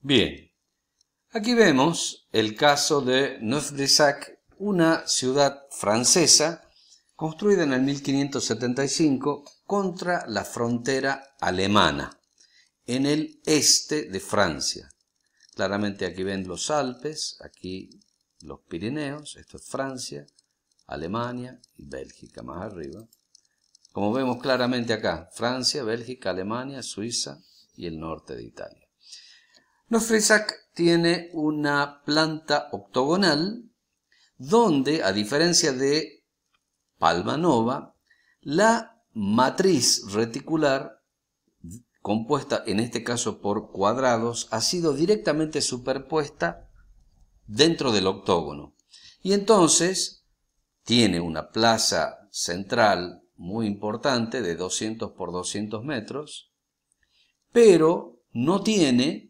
Bien, aquí vemos el caso de neuf una ciudad francesa construida en el 1575 contra la frontera alemana, en el este de Francia. Claramente aquí ven los Alpes, aquí los Pirineos, esto es Francia, Alemania y Bélgica más arriba. Como vemos claramente acá, Francia, Bélgica, Alemania, Suiza y el norte de Italia fresac tiene una planta octogonal donde, a diferencia de Palma Nova, la matriz reticular, compuesta en este caso por cuadrados, ha sido directamente superpuesta dentro del octógono. Y entonces tiene una plaza central muy importante de 200 por 200 metros, pero no tiene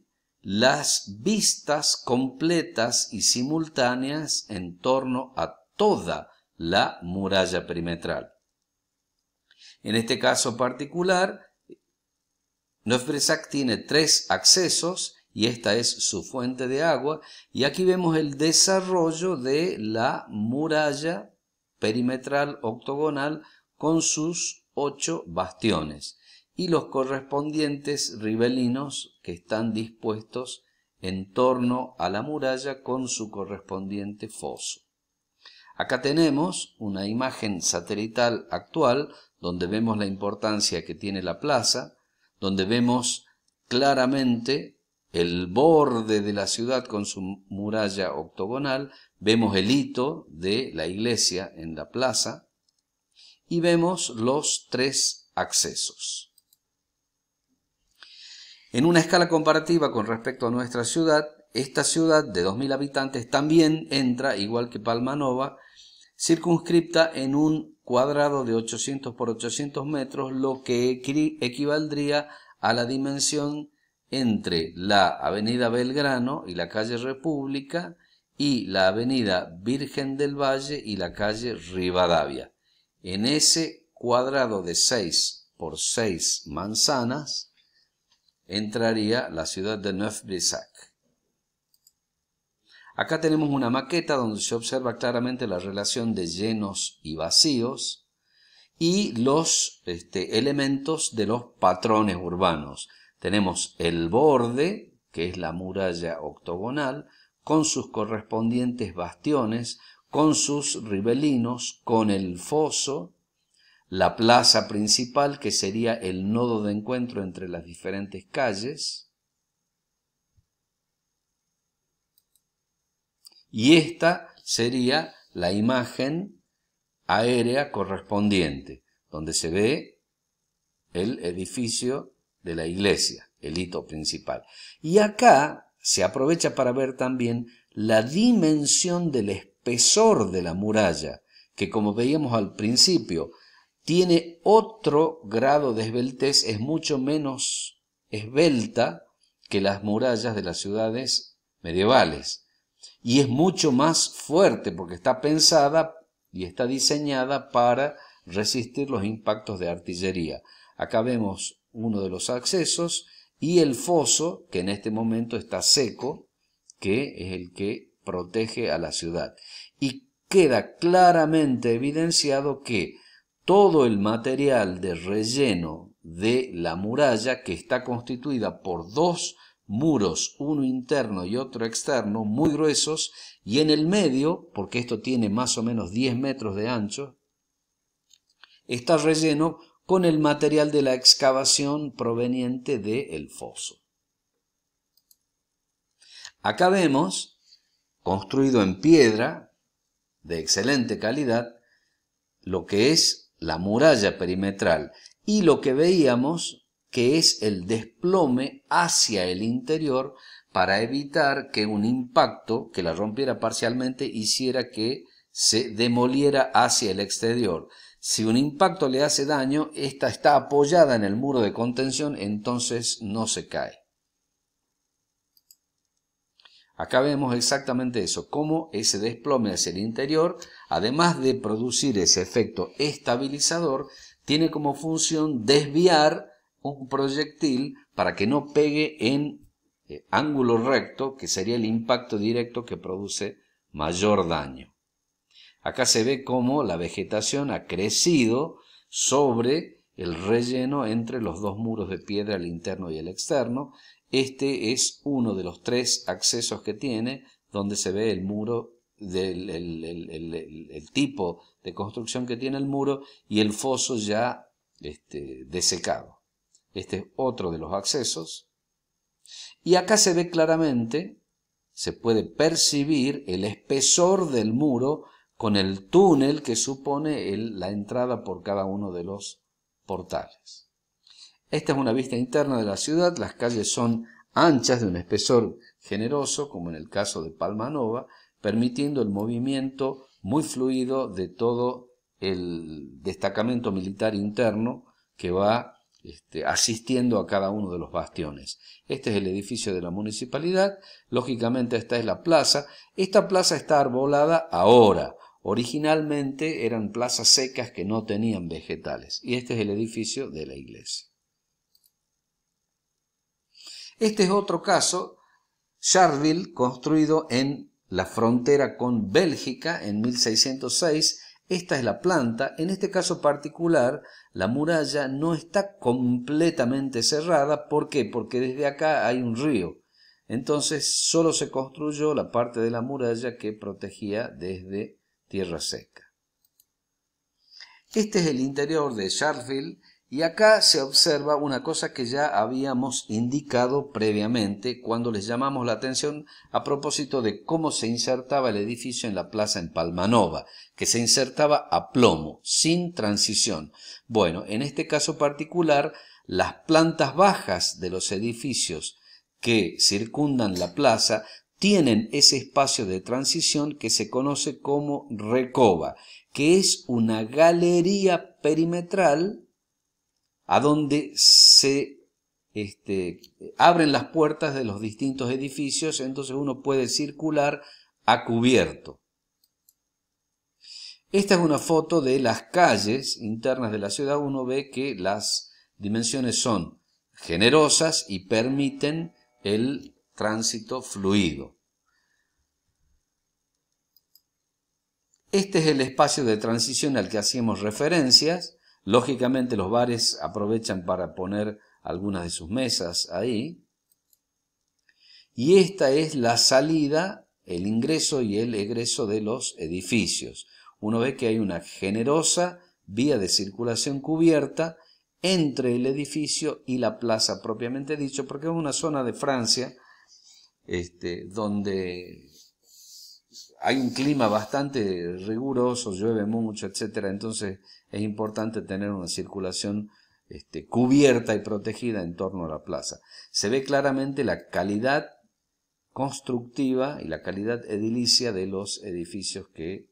las vistas completas y simultáneas en torno a toda la muralla perimetral. En este caso particular, Nofresac tiene tres accesos y esta es su fuente de agua y aquí vemos el desarrollo de la muralla perimetral octogonal con sus ocho bastiones y los correspondientes ribelinos que están dispuestos en torno a la muralla con su correspondiente foso. Acá tenemos una imagen satelital actual donde vemos la importancia que tiene la plaza, donde vemos claramente el borde de la ciudad con su muralla octogonal, vemos el hito de la iglesia en la plaza y vemos los tres accesos. En una escala comparativa con respecto a nuestra ciudad, esta ciudad de 2.000 habitantes también entra, igual que Palma Nova, circunscripta en un cuadrado de 800 por 800 metros, lo que equivaldría a la dimensión entre la avenida Belgrano y la calle República y la avenida Virgen del Valle y la calle Rivadavia. En ese cuadrado de 6 por 6 manzanas, entraría la ciudad de neuf Acá tenemos una maqueta donde se observa claramente la relación de llenos y vacíos y los este, elementos de los patrones urbanos. Tenemos el borde, que es la muralla octogonal, con sus correspondientes bastiones, con sus ribelinos, con el foso, la plaza principal, que sería el nodo de encuentro entre las diferentes calles, y esta sería la imagen aérea correspondiente, donde se ve el edificio de la iglesia, el hito principal. Y acá se aprovecha para ver también la dimensión del espesor de la muralla, que como veíamos al principio, tiene otro grado de esbeltez, es mucho menos esbelta que las murallas de las ciudades medievales. Y es mucho más fuerte porque está pensada y está diseñada para resistir los impactos de artillería. Acá vemos uno de los accesos y el foso, que en este momento está seco, que es el que protege a la ciudad. Y queda claramente evidenciado que todo el material de relleno de la muralla que está constituida por dos muros, uno interno y otro externo, muy gruesos, y en el medio, porque esto tiene más o menos 10 metros de ancho, está relleno con el material de la excavación proveniente del foso. Acá vemos, construido en piedra, de excelente calidad, lo que es la muralla perimetral y lo que veíamos que es el desplome hacia el interior para evitar que un impacto que la rompiera parcialmente hiciera que se demoliera hacia el exterior. Si un impacto le hace daño, esta está apoyada en el muro de contención, entonces no se cae. Acá vemos exactamente eso, cómo ese desplome hacia el interior, además de producir ese efecto estabilizador, tiene como función desviar un proyectil para que no pegue en eh, ángulo recto, que sería el impacto directo que produce mayor daño. Acá se ve cómo la vegetación ha crecido sobre el relleno entre los dos muros de piedra, el interno y el externo, este es uno de los tres accesos que tiene donde se ve el muro el, tipo de construcción que tiene el muro y el foso ya este, desecado. Este es otro de los accesos. Y acá se ve claramente, se puede percibir el espesor del muro con el túnel que supone la entrada por cada uno de los portales. Esta es una vista interna de la ciudad, las calles son anchas de un espesor generoso, como en el caso de Palma Nova, permitiendo el movimiento muy fluido de todo el destacamento militar interno que va este, asistiendo a cada uno de los bastiones. Este es el edificio de la municipalidad, lógicamente esta es la plaza. Esta plaza está arbolada ahora. Originalmente eran plazas secas que no tenían vegetales y este es el edificio de la iglesia. Este es otro caso, Charville, construido en la frontera con Bélgica en 1606. Esta es la planta. En este caso particular, la muralla no está completamente cerrada. ¿Por qué? Porque desde acá hay un río. Entonces solo se construyó la parte de la muralla que protegía desde tierra seca. Este es el interior de Charville y acá se observa una cosa que ya habíamos indicado previamente cuando les llamamos la atención a propósito de cómo se insertaba el edificio en la plaza en Palmanova, que se insertaba a plomo, sin transición. Bueno, en este caso particular, las plantas bajas de los edificios que circundan la plaza tienen ese espacio de transición que se conoce como recoba, que es una galería perimetral a donde se este, abren las puertas de los distintos edificios, entonces uno puede circular a cubierto. Esta es una foto de las calles internas de la ciudad. Uno ve que las dimensiones son generosas y permiten el tránsito fluido. Este es el espacio de transición al que hacíamos referencias Lógicamente los bares aprovechan para poner algunas de sus mesas ahí. Y esta es la salida, el ingreso y el egreso de los edificios. Uno ve que hay una generosa vía de circulación cubierta entre el edificio y la plaza propiamente dicho, porque es una zona de Francia este, donde hay un clima bastante riguroso, llueve mucho, etcétera, entonces es importante tener una circulación este, cubierta y protegida en torno a la plaza. Se ve claramente la calidad constructiva y la calidad edilicia de los edificios que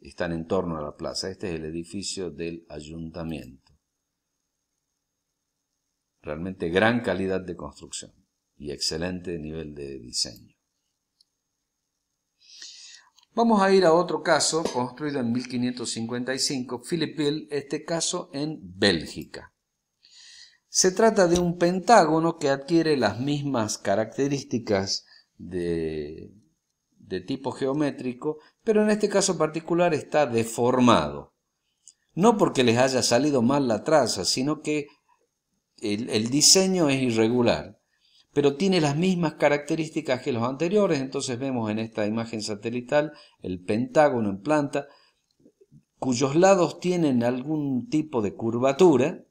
están en torno a la plaza. Este es el edificio del ayuntamiento. Realmente gran calidad de construcción y excelente nivel de diseño. Vamos a ir a otro caso construido en 1555, Philippeville, este caso en Bélgica. Se trata de un pentágono que adquiere las mismas características de, tipo geométrico, pero en este caso particular está deformado. No porque les haya salido mal la traza, sino que el diseño es irregular pero tiene las mismas características que los anteriores, entonces vemos en esta imagen satelital el pentágono en planta, cuyos lados tienen algún tipo de curvatura,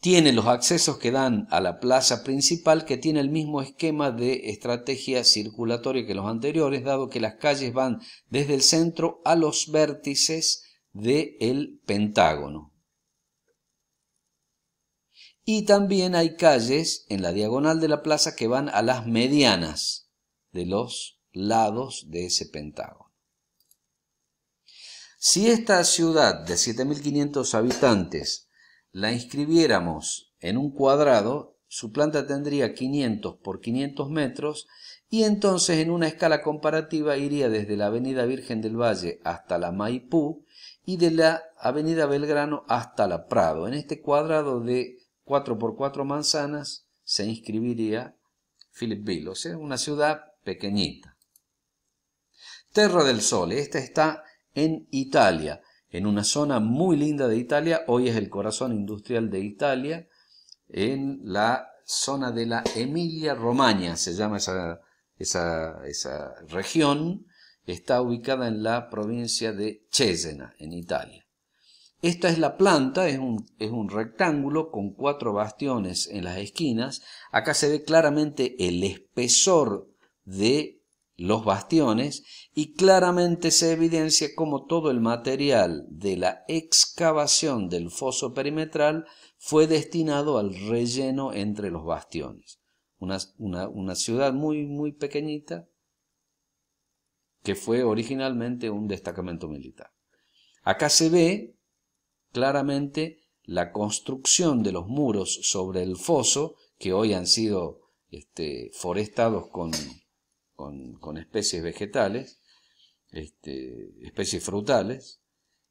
tiene los accesos que dan a la plaza principal que tiene el mismo esquema de estrategia circulatoria que los anteriores, dado que las calles van desde el centro a los vértices del pentágono. Y también hay calles en la diagonal de la plaza que van a las medianas de los lados de ese pentágono. Si esta ciudad de 7.500 habitantes la inscribiéramos en un cuadrado, su planta tendría 500 por 500 metros y entonces en una escala comparativa iría desde la Avenida Virgen del Valle hasta la Maipú y de la Avenida Belgrano hasta la Prado. En este cuadrado de Cuatro por cuatro manzanas, se inscribiría Philipville, o sea, una ciudad pequeñita. Terra del Sol, esta está en Italia, en una zona muy linda de Italia, hoy es el corazón industrial de Italia, en la zona de la Emilia Romagna, se llama esa, esa región, está ubicada en la provincia de Cesena, en Italia. Esta es la planta, es un, rectángulo con cuatro bastiones en las esquinas. Acá se ve claramente el espesor de los bastiones y claramente se evidencia cómo todo el material de la excavación del foso perimetral fue destinado al relleno entre los bastiones. Una, una ciudad muy, muy pequeñita que fue originalmente un destacamento militar. Acá se ve claramente la construcción de los muros sobre el foso, que hoy han sido este, forestados con, especies vegetales, este, especies frutales,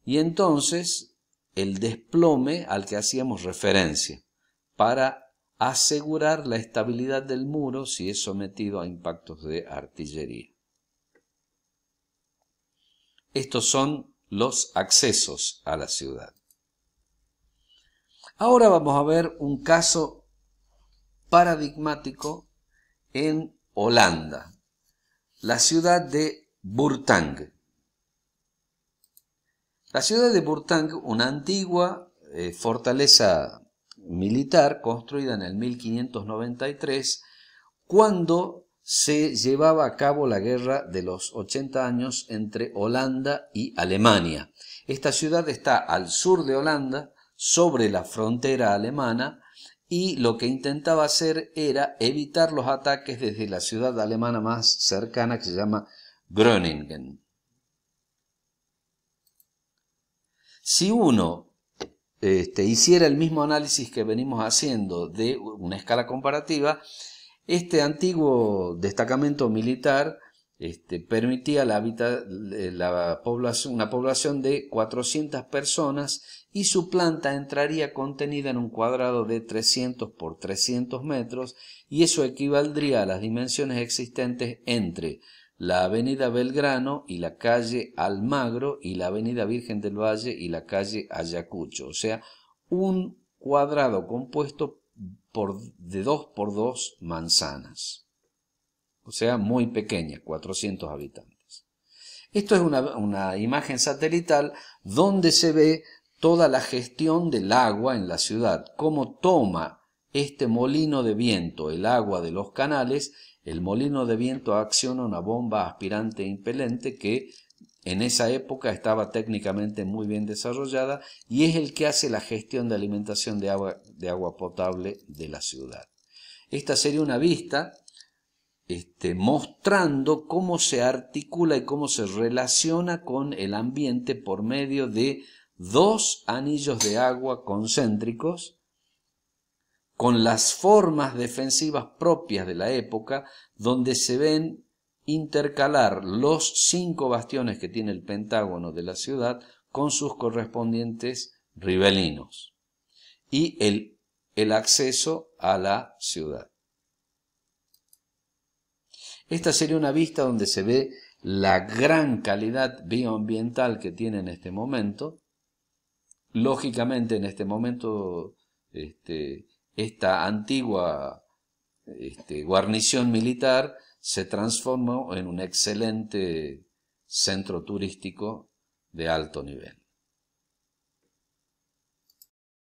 y entonces el desplome al que hacíamos referencia, para asegurar la estabilidad del muro si es sometido a impactos de artillería. Estos son los accesos a la ciudad. Ahora vamos a ver un caso paradigmático en Holanda, la ciudad de Burtang. La ciudad de Burtang, una antigua eh, fortaleza militar construida en el 1593, cuando se llevaba a cabo la guerra de los 80 años entre Holanda y Alemania. Esta ciudad está al sur de Holanda, sobre la frontera alemana y lo que intentaba hacer era evitar los ataques desde la ciudad alemana más cercana que se llama Groningen. Si uno este, hiciera el mismo análisis que venimos haciendo de una escala comparativa, este antiguo destacamento militar este, permitía la, habita, eh, la una población de 400 personas y su planta entraría contenida en un cuadrado de 300 por 300 metros y eso equivaldría a las dimensiones existentes entre la avenida Belgrano y la calle Almagro y la avenida Virgen del Valle y la calle Ayacucho, o sea, un cuadrado compuesto por, de dos por dos manzanas o sea, muy pequeña, 400 habitantes. Esto es una, imagen satelital donde se ve toda la gestión del agua en la ciudad, cómo toma este molino de viento el agua de los canales, el molino de viento acciona una bomba aspirante e impelente que en esa época estaba técnicamente muy bien desarrollada y es el que hace la gestión de alimentación de agua, de agua potable de la ciudad. Esta sería una vista este, mostrando cómo se articula y cómo se relaciona con el ambiente por medio de dos anillos de agua concéntricos con las formas defensivas propias de la época, donde se ven intercalar los cinco bastiones que tiene el Pentágono de la ciudad con sus correspondientes ribelinos y el acceso a la ciudad. Esta sería una vista donde se ve la gran calidad bioambiental que tiene en este momento. Lógicamente, en este momento, este, esta antigua este, guarnición militar se transformó en un excelente centro turístico de alto nivel.